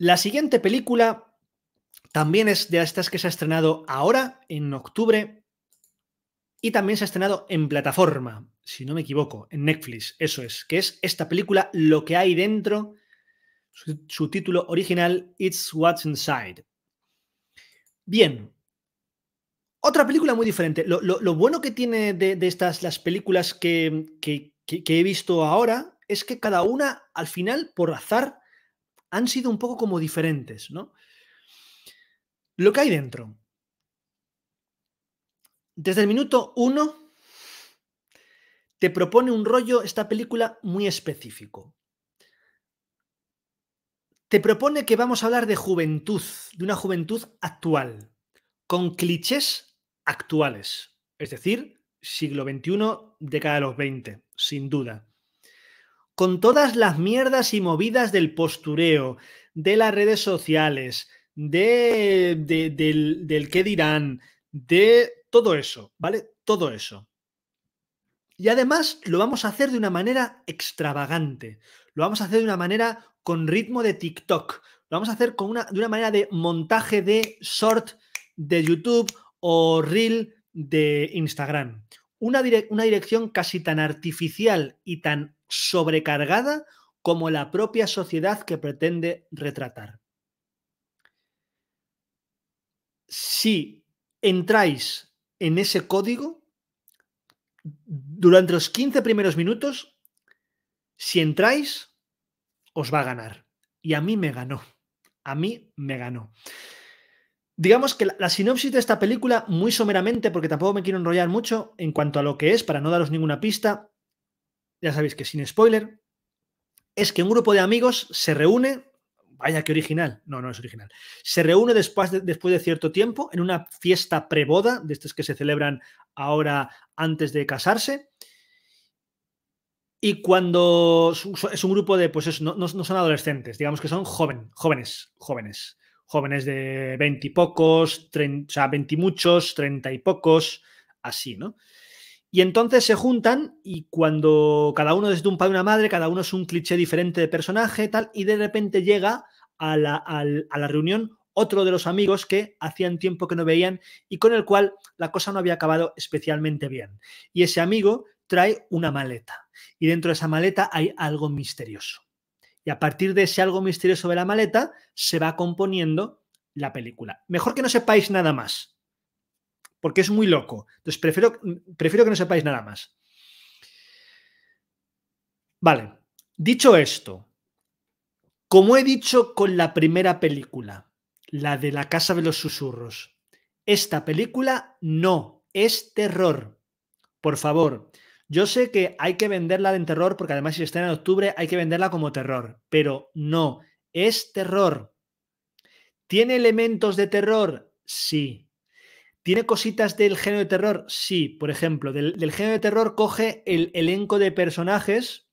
La siguiente película también es de estas que se ha estrenado ahora, en octubre, y también se ha estrenado en plataforma, si no me equivoco, en Netflix, eso es, que es esta película Lo que hay dentro, su, título original, It's What's Inside. Bien, otra película muy diferente. Lo, bueno que tiene de, estas las películas que he visto ahora es que cada una, al final, por azar, han sido un poco como diferentes, ¿no? Lo que hay dentro. Desde el minuto uno te propone un rollo esta película muy específico. Te propone que vamos a hablar de juventud, de una juventud actual, con clichés actuales, es decir, siglo XXI, década de los 20, sin duda con todas las mierdas y movidas del postureo, de las redes sociales, de, del, qué dirán, de todo eso, ¿vale? Todo eso. Y además lo vamos a hacer de una manera extravagante, lo vamos a hacer de una manera con ritmo de TikTok, lo vamos a hacer con una, de una manera de montaje de short de YouTube o reel de Instagram una, dirección casi tan artificial y tan sobrecargada como la propia sociedad que pretende retratar. Si entráis en ese código, durante los 15 primeros minutos, si entráis, os va a ganar. Y a mí me ganó. A mí me ganó. Digamos que la, sinopsis de esta película, muy someramente, porque tampoco me quiero enrollar mucho en cuanto a lo que es, para no daros ninguna pista, ya sabéis que sin spoiler, es que un grupo de amigos se reúne, vaya que original, no, no es original, se reúne después de, después de cierto tiempo en una fiesta preboda, de estos que se celebran ahora antes de casarse, y cuando es un grupo de, pues no son adolescentes, digamos que son jóvenes, jóvenes, jóvenes jóvenes de veintipocos, y pocos, o sea, 20 y muchos, y pocos, así, ¿no? Y entonces se juntan y cuando cada uno desde un padre y una madre, cada uno es un cliché diferente de personaje, tal, y de repente llega a la reunión otro de los amigos que hacían tiempo que no veían y con el cual la cosa no había acabado especialmente bien. Y ese amigo trae una maleta y dentro de esa maleta hay algo misterioso. Y a partir de ese algo misterioso de la maleta se va componiendo la película. Mejor que no sepáis nada más, porque es muy loco. Entonces, prefiero, prefiero que no sepáis nada más. Vale, dicho esto, como he dicho con la primera película, la de la Casa de los Susurros, esta película no es terror. Por favor, yo sé que hay que venderla en terror, porque además si está en octubre hay que venderla como terror, pero no, es terror. ¿Tiene elementos de terror? Sí. ¿Tiene cositas del género de terror? Sí. Por ejemplo, del, género de terror coge el elenco de personajes,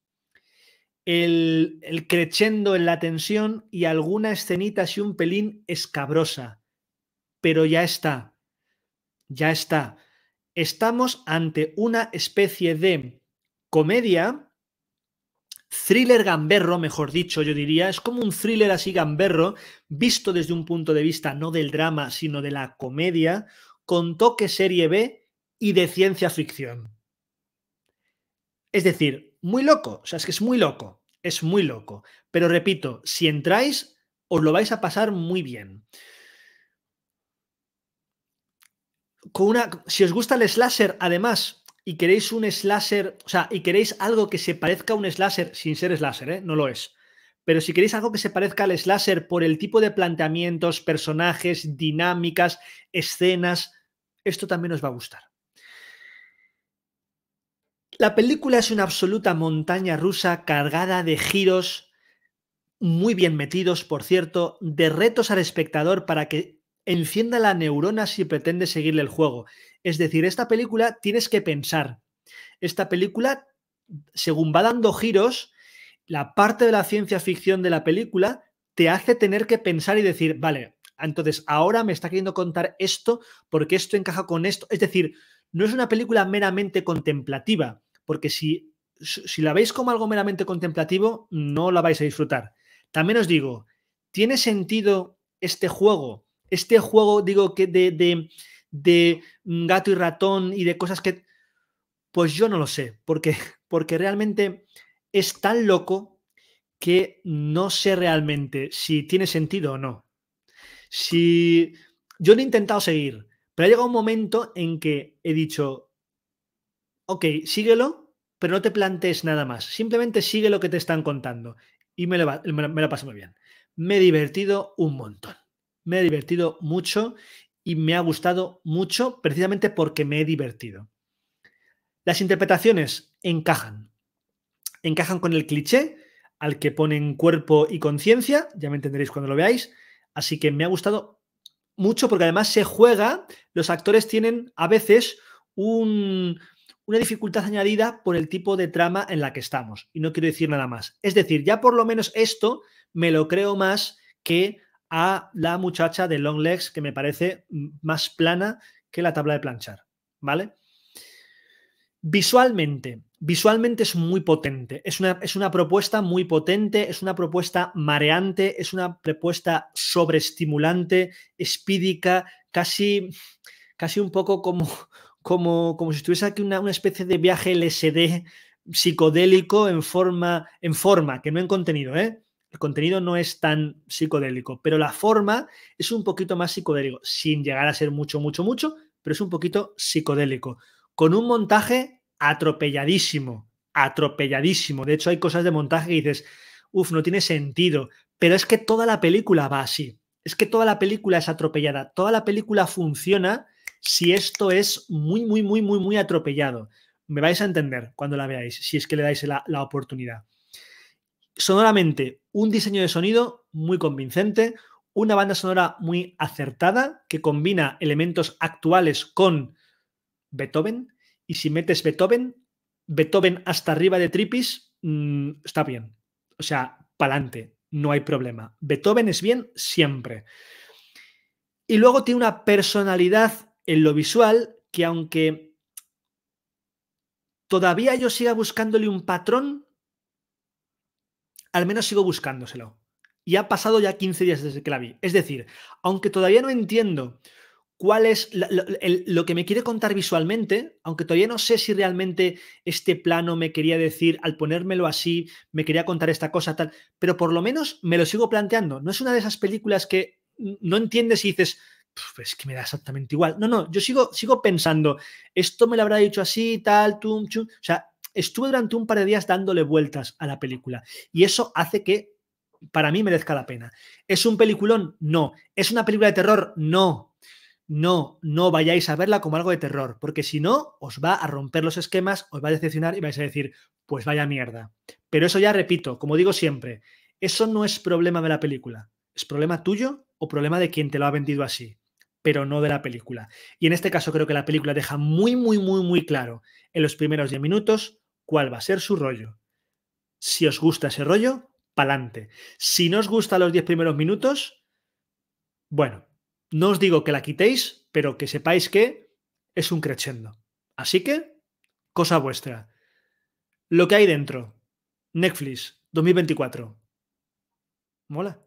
el, el en la tensión y alguna escenita así un pelín escabrosa. Pero ya está. Ya está estamos ante una especie de comedia, thriller gamberro, mejor dicho, yo diría, es como un thriller así gamberro, visto desde un punto de vista no del drama, sino de la comedia, con toque serie B y de ciencia ficción. Es decir, muy loco, o sea, es que es muy loco, es muy loco. Pero repito, si entráis, os lo vais a pasar muy bien. si os gusta el slasher, además, y queréis un slasher, o sea, y queréis algo que se parezca a un slasher, sin ser slasher, ¿eh? no lo es. Pero si queréis algo que se parezca al slasher por el tipo de planteamientos, personajes, dinámicas, escenas, esto también os va a gustar. La película es una absoluta montaña rusa cargada de giros, muy bien metidos, por cierto, de retos al espectador para que encienda la neurona si pretende seguirle el juego. Es decir, esta película tienes que pensar. Esta película, según va dando giros, la parte de la ciencia ficción de la película te hace tener que pensar y decir, vale, entonces ahora me está queriendo contar esto porque esto encaja con esto. Es decir, no es una película meramente contemplativa, porque si, si la veis como algo meramente contemplativo, no la vais a disfrutar. También os digo, ¿tiene sentido este juego? este juego, digo, que de, mm, gato y ratón y de cosas que... Pues yo no lo sé, porque, porque realmente es tan loco que no sé realmente si tiene sentido o no. Si yo no he intentado seguir, pero ha llegado un momento en que he dicho, ok, síguelo, pero no te plantees nada más. Simplemente sigue lo que te están contando. Y me lo, me me lo paso muy bien. Me he divertido un montón me he divertido mucho y me ha gustado mucho precisamente porque me he divertido. Las interpretaciones encajan. Encajan con el cliché al que ponen cuerpo y conciencia, ya me entenderéis cuando lo veáis, así que me ha gustado mucho porque además se juega, los actores tienen a veces una dificultad añadida por el tipo de trama en la que estamos, y no quiero decir nada más. Es decir, ya por lo menos esto me lo creo más que a la muchacha de Long Legs, que me parece más plana que la tabla de planchar, ¿vale? Visualmente, visualmente es muy potente, es una, es una propuesta muy potente, es una propuesta mareante, es una propuesta sobreestimulante, espídica, casi, casi un poco como, como, como si estuviese aquí una, una especie de viaje LSD psicodélico en forma, en forma, que no en contenido, ¿eh? El contenido no es tan psicodélico, pero la forma es un poquito más psicodélico, sin llegar a ser mucho, mucho, mucho, pero es un poquito psicodélico, con un montaje atropelladísimo, atropelladísimo. De hecho, hay cosas de montaje que dices, uff, no tiene sentido, pero es que toda la película va así, es que toda la película es atropellada, toda la película funciona si esto es muy, muy, muy, muy, muy atropellado. Me vais a entender cuando la veáis, si es que le dais la, la oportunidad sonoramente un diseño de sonido muy convincente, una banda sonora muy acertada que combina elementos actuales con Beethoven y si metes Beethoven, Beethoven hasta arriba de Tripis, mm, está bien. O sea, pa'lante, no hay problema. Beethoven es bien siempre. Y luego tiene una personalidad en lo visual que aunque todavía yo siga buscándole un patrón, al menos sigo buscándoselo. Y ha pasado ya 15 días desde que la vi. Es decir, aunque todavía no entiendo cuál es lo, que me quiere contar visualmente, aunque todavía no sé si realmente este plano me quería decir, al ponérmelo así, me quería contar esta cosa, tal, pero por lo menos me lo sigo planteando. No es una de esas películas que no entiendes y dices, es que me da exactamente igual. No, no, yo sigo, sigo pensando, esto me lo habrá dicho así, tal, tum, chum. O sea, estuve durante un par de días dándole vueltas a la película y eso hace que para mí merezca la pena. ¿Es un peliculón? No. ¿Es una película de terror? No. No, no vayáis a verla como algo de terror, porque si no, os va a romper los esquemas, os va a decepcionar y vais a decir, pues vaya mierda. Pero eso ya repito, como digo siempre, eso no es problema de la película, es problema tuyo o problema de quien te lo ha vendido así, pero no de la película. Y en este caso creo que la película deja muy, muy, muy, muy claro en los primeros 10 minutos cuál va a ser su rollo. Si os gusta ese rollo, pa'lante. Si no os gusta los 10 primeros minutos, bueno, no os digo que la quitéis, pero que sepáis que es un crescendo. Así que, cosa vuestra. Lo que hay dentro. Netflix 2024. Mola.